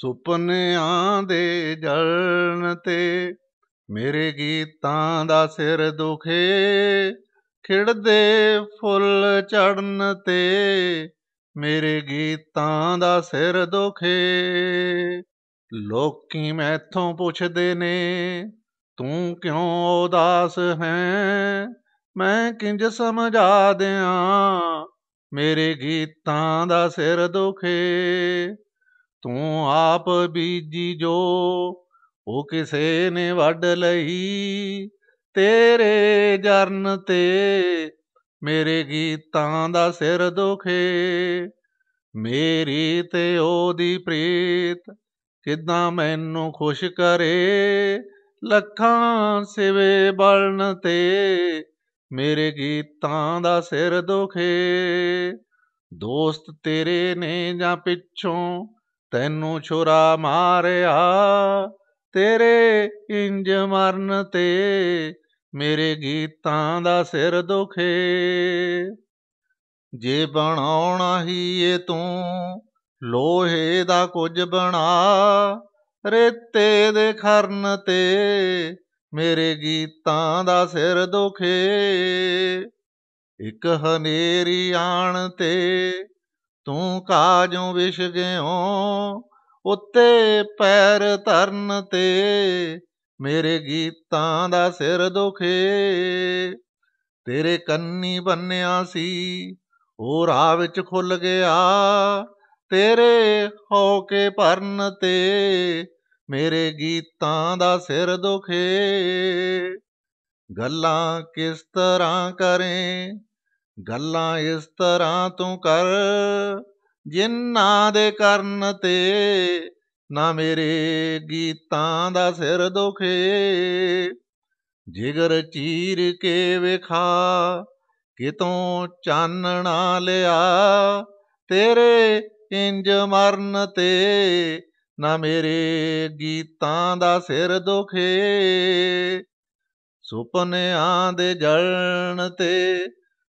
ਸੁਪਨਿਆਂ ਦੇ ਜਲਨ ਤੇ ਮੇਰੇ ਗੀਤਾਂ ਦਾ ਸਿਰ ਦੁਖੇ ਖਿੜਦੇ ਫੁੱਲ ਚੜਨ ਤੇ ਮੇਰੇ ਗੀਤਾਂ ਦਾ ਸਿਰ ਦੁਖੇ ਲੋਕੀ ਮੈਥੋਂ ਪੁੱਛਦੇ ਨੇ ਤੂੰ ਕਿਉਂ ਉਦਾਸ ਹੈ ਮੈਂ ਕਿੰਜ ਸਮਝਾ ਦਿਆਂ ਮੇਰੇ ਗੀਤਾਂ ਦਾ ਸਿਰ ਦੁਖੇ ਤੂੰ ਆਪ ਬੀਜੀ ਜੋ ਉਹ ਕਿਸੇ ਨੇ ਵੱਢ ਲਈ ਤੇਰੇ ਜਰਨ ਤੇ ਮੇਰੇ ਗੀਤਾਂ ਦਾ ਸਿਰ ਦੁਖੇ ਮੇਰੀ ਤੇ ਉਹਦੀ ਪ੍ਰੀਤ ਕਿਦਾਂ ਮੈਨੂੰ ਖੁਸ਼ ਕਰੇ ਲੱਖਾਂ ਸਿਵੇ ਬਲਨ ਤੇ ਮੇਰੇ ਗੀਤਾਂ ਦਾ ਸਿਰ ਦੁਖੇ ਦੋਸਤ ਤੇਰੇ ਨੇ ਜਾਂ ਪਿੱਛੋਂ ਤੈਨੂੰ ਛੁਰਾ ਮਾਰਿਆ ਤੇਰੇ ਇੰਜ ਮਰਨ ਤੇ ਮੇਰੇ ਗੀਤਾਂ ਦਾ ਸਿਰ ਦੁਖੇ ਜੇ ਬਣਾਉਣਾ ਹੀ ਏ ਤੂੰ ਲੋਹੇ ਦਾ ਕੁਝ ਬਣਾ ਰੇਤੇ ਦੇ ਖਰਨ ਤੇ ਮੇਰੇ ਗੀਤਾਂ ਦਾ ਸਿਰ ਦੁਖੇ ਇੱਕ ਹਨੇਰੀ ਆਣ ਤੇ ਤੂੰ ਕਾਜੋਂ ਵਿਸ ਗਿਓ ਉੱਤੇ ਪੈਰ ਧਰਨ ਤੇ ਮੇਰੇ ਗੀਤਾਂ ਦਾ ਸਿਰ ਦੁਖੇ ਤੇਰੇ ਕੰਨੀ ਬੰਨਿਆ ਸੀ ਉਹ ਰਾਹ ਵਿੱਚ ਖੁੱਲ ਗਿਆ ਤੇਰੇ ਹੋ ਕੇ ਪਰਨ ਤੇ ਮੇਰੇ ਗੀਤਾਂ ਦਾ ਸਿਰ ਦੁਖੇ ਗੱਲਾਂ ਕਿਸ ਤਰ੍ਹਾਂ ਕਰੇ ਗੱਲਾਂ ਇਸ ਤਰ੍ਹਾਂ ਤੂੰ ਕਰ ਜਿੰਨਾ ਦੇ ਕਰਨ ਤੇ ਨਾ ਮੇਰੇ ਗੀਤਾਂ ਦਾ ਸਿਰ ਦੁਖੇ ਜਿਗਰ ਚੀਰ ਕੇ ਵਿਖਾ ਕਿਤੋਂ ਚਾਨਣਾ ਲਿਆ ਤੇਰੇ ਇੰਜ ਮਰਨ ਤੇ ਨਾ ਮੇਰੇ ਗੀਤਾਂ ਦਾ ਸਿਰ ਦੁਖੇ ਸੁਪਨਿਆਂ ਦੇ ਜਲਣ ਤੇ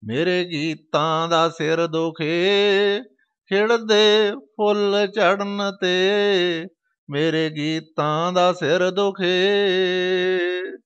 ਮੇਰੇ ਗੀਤਾਂ ਦਾ ਸਿਰ ਦੁਖੇ ਖਿੜਦੇ ਫੁੱਲ ਚੜਨ ਤੇ ਮੇਰੇ ਗੀਤਾਂ ਦਾ ਸਿਰ ਦੁਖੇ